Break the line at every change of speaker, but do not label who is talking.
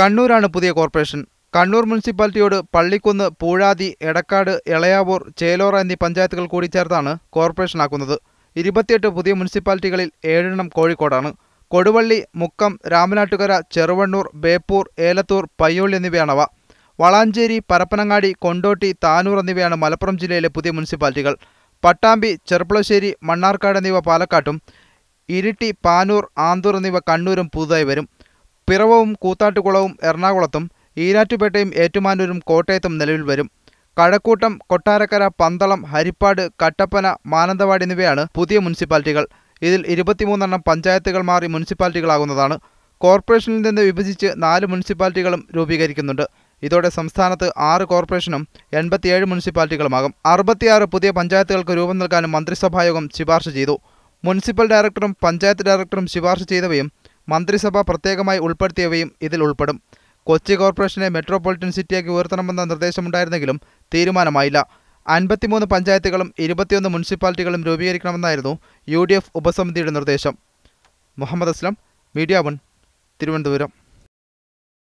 കണ്ണൂരാണ് പുതിയ കോർപ്പറേഷൻ കണ്ണൂർ മുനിസിപ്പാലിറ്റിയോട് പള്ളിക്കുന്ന് പൂഴാതി എടക്കാട് ഇളയാവൂർ ചേലോറ എന്നീ പഞ്ചായത്തുകൾ കൂടി ചേർത്താണ് കോർപ്പറേഷനാക്കുന്നത് ഇരുപത്തിയെട്ട് പുതിയ മുനിസിപ്പാലിറ്റികളിൽ ഏഴെണ്ണം കോഴിക്കോടാണ് കൊടുവള്ളി മുക്കം രാമനാട്ടുകര ചെറുവണ്ണൂർ ബേപ്പൂർ ഏലത്തൂർ പയ്യോളി എന്നിവയാണവ വളാഞ്ചേരി പരപ്പനങ്ങാടി കൊണ്ടോട്ടി താനൂർ എന്നിവയാണ് മലപ്പുറം ജില്ലയിലെ പുതിയ മുനിസിപ്പാലിറ്റികൾ പട്ടാമ്പി ചെറുപ്പുളശ്ശേരി മണ്ണാർക്കാട് എന്നിവ പാലക്കാട്ടും ഇരിട്ടി പാനൂർ ആന്തൂർ എന്നിവ കണ്ണൂരും പുതുതായി വരും പിറവവും കൂത്താട്ടുകുളവും എറണാകുളത്തും ഈരാറ്റുപേട്ടയും ഏറ്റുമാനൂരും കോട്ടയത്തും നിലവിൽ വരും കഴക്കൂട്ടം കൊട്ടാരക്കര പന്തളം ഹരിപ്പാട് കട്ടപ്പന മാനന്തവാടി എന്നിവയാണ് പുതിയ മുനിസിപ്പാലിറ്റികൾ ഇതിൽ ഇരുപത്തിമൂന്നെണ്ണം പഞ്ചായത്തുകൾ മാറി മുനിസിപ്പാലിറ്റികളാകുന്നതാണ് കോർപ്പറേഷനിൽ നിന്ന് വിഭജിച്ച് നാല് മുനിസിപ്പാലിറ്റികളും രൂപീകരിക്കുന്നുണ്ട് ഇതോടെ സംസ്ഥാനത്ത് ആറ് കോർപ്പറേഷനും എൺപത്തിയേഴ് മുനിസിപ്പാലിറ്റികളുമാകും അറുപത്തിയാറ് പുതിയ പഞ്ചായത്തുകൾക്ക് രൂപം നൽകാനും മന്ത്രിസഭായോഗം ശുപാർശ ചെയ്തു മുനിസിപ്പൽ ഡയറക്ടറും പഞ്ചായത്ത് ഡയറക്ടറും ശുപാർശ ചെയ്തവയും മന്ത്രിസഭ പ്രത്യേകമായി ഉൾപ്പെടുത്തിയവയും ഇതിൽ ഉൾപ്പെടും കൊച്ചി കോർപ്പറേഷനെ മെട്രോപൊളിറ്റൻ സിറ്റിയാക്കി ഉയർത്തണമെന്ന നിർദ്ദേശമുണ്ടായിരുന്നെങ്കിലും തീരുമാനമായില്ല അൻപത്തിമൂന്ന് പഞ്ചായത്തുകളും ഇരുപത്തിയൊന്ന് മുനിസിപ്പാലിറ്റികളും രൂപീകരിക്കണമെന്നായിരുന്നു യു ഡി എഫ് ഉപസമിതിയുടെ നിർദ്ദേശം മുഹമ്മദ് അസ്ലം മീഡിയ വൺ തിരുവനന്തപുരം